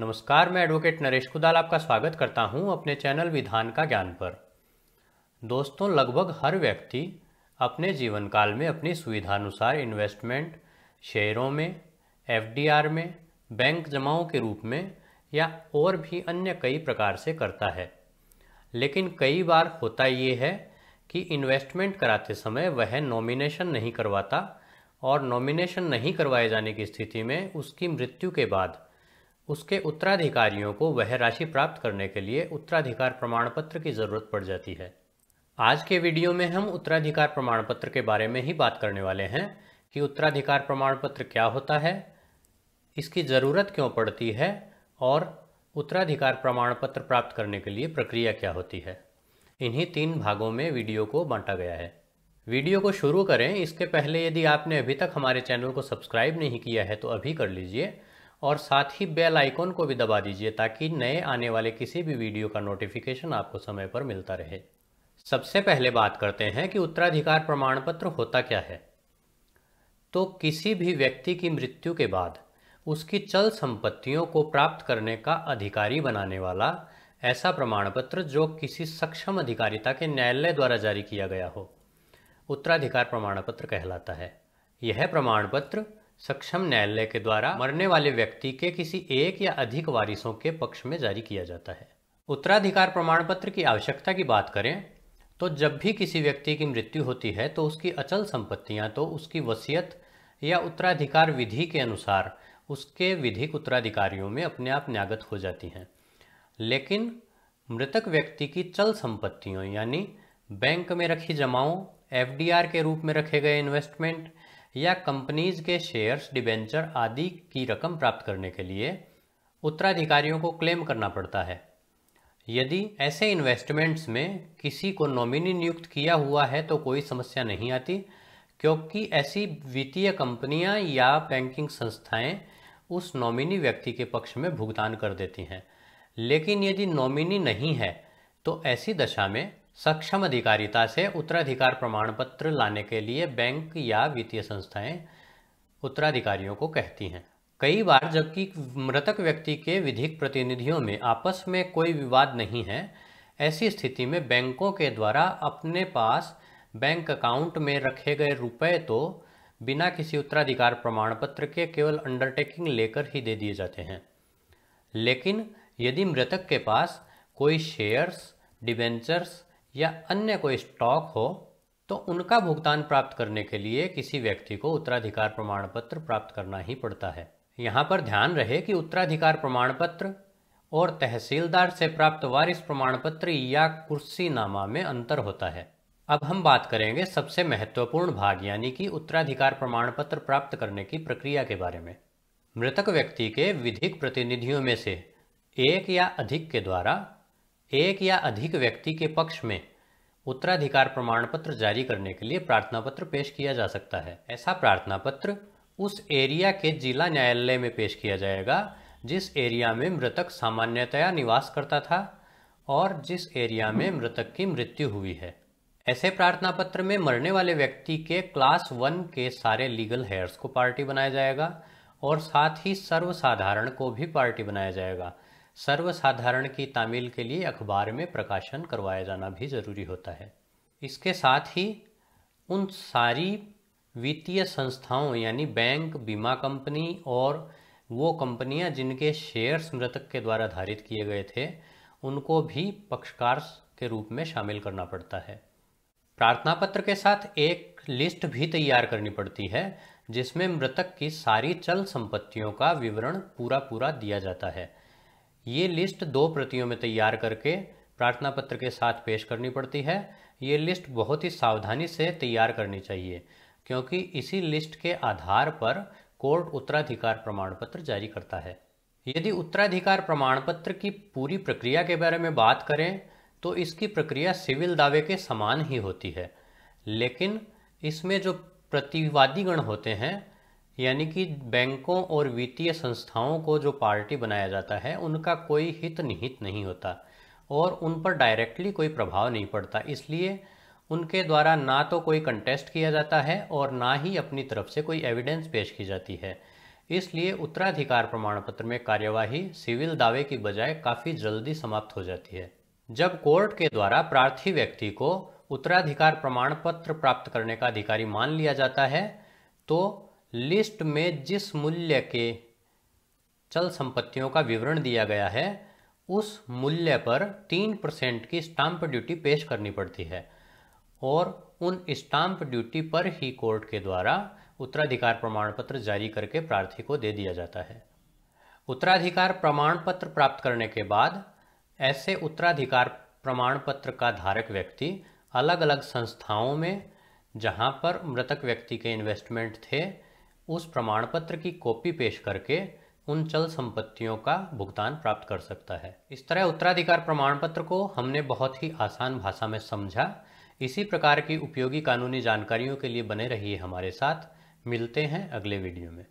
नमस्कार मैं एडवोकेट नरेश कुदाल आपका स्वागत करता हूं अपने चैनल विधान का ज्ञान पर दोस्तों लगभग हर व्यक्ति अपने जीवन काल में अपनी सुविधानुसार इन्वेस्टमेंट शेयरों में एफडीआर में बैंक जमाओं के रूप में या और भी अन्य कई प्रकार से करता है लेकिन कई बार होता ये है कि इन्वेस्टमेंट कराते समय वह नॉमिनेशन नहीं करवाता और नॉमिनेशन नहीं करवाए जाने की स्थिति में उसकी मृत्यु के बाद उसके उत्तराधिकारियों को वह राशि प्राप्त करने के लिए उत्तराधिकार प्रमाण पत्र की ज़रूरत पड़ जाती है आज के वीडियो में हम उत्तराधिकार प्रमाण पत्र के बारे में ही बात करने वाले हैं कि उत्तराधिकार प्रमाण पत्र क्या होता है इसकी ज़रूरत क्यों पड़ती है और उत्तराधिकार प्रमाण पत्र प्राप्त करने के लिए प्रक्रिया क्या होती है इन्हीं तीन भागों में वीडियो को बांटा गया है वीडियो को शुरू करें इसके पहले यदि आपने अभी तक हमारे चैनल को सब्सक्राइब नहीं किया है तो अभी कर लीजिए और साथ ही बेल आइकॉन को भी दबा दीजिए ताकि नए आने वाले किसी भी वीडियो का नोटिफिकेशन आपको समय पर मिलता रहे सबसे पहले बात करते हैं कि उत्तराधिकार प्रमाण पत्र होता क्या है तो किसी भी व्यक्ति की मृत्यु के बाद उसकी चल संपत्तियों को प्राप्त करने का अधिकारी बनाने वाला ऐसा प्रमाण पत्र जो किसी सक्षम अधिकारिता के न्यायालय द्वारा जारी किया गया हो उत्तराधिकार प्रमाण पत्र कहलाता है यह प्रमाण पत्र सक्षम न्यायालय के द्वारा मरने वाले व्यक्ति के किसी एक या अधिक वारिसों के पक्ष में जारी किया जाता है उत्तराधिकार प्रमाण पत्र की आवश्यकता की बात करें तो जब भी किसी व्यक्ति की मृत्यु होती है तो उसकी अचल संपत्तियां तो उसकी वसीयत या उत्तराधिकार विधि के अनुसार उसके विधिक उत्तराधिकारियों में अपने आप न्यागत हो जाती हैं लेकिन मृतक व्यक्ति की चल संपत्तियों यानी बैंक में रखी जमाओं एफ के रूप में रखे गए इन्वेस्टमेंट या कंपनीज के शेयर्स डिबेंचर आदि की रकम प्राप्त करने के लिए उत्तराधिकारियों को क्लेम करना पड़ता है यदि ऐसे इन्वेस्टमेंट्स में किसी को नॉमिनी नियुक्त किया हुआ है तो कोई समस्या नहीं आती क्योंकि ऐसी वित्तीय कंपनियां या बैंकिंग संस्थाएं उस नॉमिनी व्यक्ति के पक्ष में भुगतान कर देती हैं लेकिन यदि नॉमिनी नहीं है तो ऐसी दशा में सक्षम अधिकारिता से उत्तराधिकार प्रमाण पत्र लाने के लिए बैंक या वित्तीय संस्थाएं उत्तराधिकारियों को कहती हैं कई बार जबकि मृतक व्यक्ति के विधिक प्रतिनिधियों में आपस में कोई विवाद नहीं है ऐसी स्थिति में बैंकों के द्वारा अपने पास बैंक अकाउंट में रखे गए रुपए तो बिना किसी उत्तराधिकार प्रमाण पत्र के केवल अंडरटेकिंग लेकर ही दे दिए जाते हैं लेकिन यदि मृतक के पास कोई शेयर्स डिवेंचर्स या अन्य कोई स्टॉक हो तो उनका भुगतान प्राप्त करने के लिए किसी व्यक्ति को उत्तराधिकार प्रमाण पत्र प्राप्त करना ही पड़ता है यहाँ पर ध्यान रहे कि उत्तराधिकार प्रमाण पत्र और तहसीलदार से प्राप्त वारिस प्रमाण पत्र या कुर्सीनामा में अंतर होता है अब हम बात करेंगे सबसे महत्वपूर्ण भाग यानी कि उत्तराधिकार प्रमाण पत्र प्राप्त करने की प्रक्रिया के बारे में मृतक व्यक्ति के विधिक प्रतिनिधियों में से एक या अधिक के द्वारा एक या अधिक व्यक्ति के पक्ष में उत्तराधिकार प्रमाण पत्र जारी करने के लिए प्रार्थना पत्र पेश किया जा सकता है ऐसा प्रार्थना पत्र उस एरिया के जिला न्यायालय में पेश किया जाएगा जिस एरिया में मृतक सामान्यतया निवास करता था और जिस एरिया में मृतक की मृत्यु हुई है ऐसे प्रार्थना पत्र में मरने वाले व्यक्ति के क्लास वन के सारे लीगल हेयर्स को पार्टी बनाया जाएगा और साथ ही सर्वसाधारण को भी पार्टी बनाया जाएगा सर्वसाधारण की तामील के लिए अखबार में प्रकाशन करवाया जाना भी ज़रूरी होता है इसके साथ ही उन सारी वित्तीय संस्थाओं यानी बैंक बीमा कंपनी और वो कंपनियां जिनके शेयर्स मृतक के द्वारा धारित किए गए थे उनको भी पक्षकार के रूप में शामिल करना पड़ता है प्रार्थना पत्र के साथ एक लिस्ट भी तैयार करनी पड़ती है जिसमें मृतक की सारी चल संपत्तियों का विवरण पूरा पूरा दिया जाता है ये लिस्ट दो प्रतियों में तैयार करके प्रार्थना पत्र के साथ पेश करनी पड़ती है ये लिस्ट बहुत ही सावधानी से तैयार करनी चाहिए क्योंकि इसी लिस्ट के आधार पर कोर्ट उत्तराधिकार प्रमाण पत्र जारी करता है यदि उत्तराधिकार प्रमाण पत्र की पूरी प्रक्रिया के बारे में बात करें तो इसकी प्रक्रिया सिविल दावे के समान ही होती है लेकिन इसमें जो प्रतिवादीगण होते हैं यानी कि बैंकों और वित्तीय संस्थाओं को जो पार्टी बनाया जाता है उनका कोई हित निहित नहीं होता और उन पर डायरेक्टली कोई प्रभाव नहीं पड़ता इसलिए उनके द्वारा ना तो कोई कंटेस्ट किया जाता है और ना ही अपनी तरफ से कोई एविडेंस पेश की जाती है इसलिए उत्तराधिकार प्रमाण पत्र में कार्यवाही सिविल दावे की बजाय काफ़ी जल्दी समाप्त हो जाती है जब कोर्ट के द्वारा प्रार्थी व्यक्ति को उत्तराधिकार प्रमाण पत्र प्राप्त करने का अधिकारी मान लिया जाता है तो लिस्ट में जिस मूल्य के चल संपत्तियों का विवरण दिया गया है उस मूल्य पर तीन परसेंट की स्टाम्प ड्यूटी पेश करनी पड़ती है और उन स्टाम्प ड्यूटी पर ही कोर्ट के द्वारा उत्तराधिकार प्रमाण पत्र जारी करके प्रार्थी को दे दिया जाता है उत्तराधिकार प्रमाण पत्र प्राप्त करने के बाद ऐसे उत्तराधिकार प्रमाण पत्र का धारक व्यक्ति अलग अलग संस्थाओं में जहाँ पर मृतक व्यक्ति के इन्वेस्टमेंट थे उस प्रमाण पत्र की कॉपी पेश करके उन चल संपत्तियों का भुगतान प्राप्त कर सकता है इस तरह उत्तराधिकार प्रमाण पत्र को हमने बहुत ही आसान भाषा में समझा इसी प्रकार की उपयोगी कानूनी जानकारियों के लिए बने रहिए हमारे साथ मिलते हैं अगले वीडियो में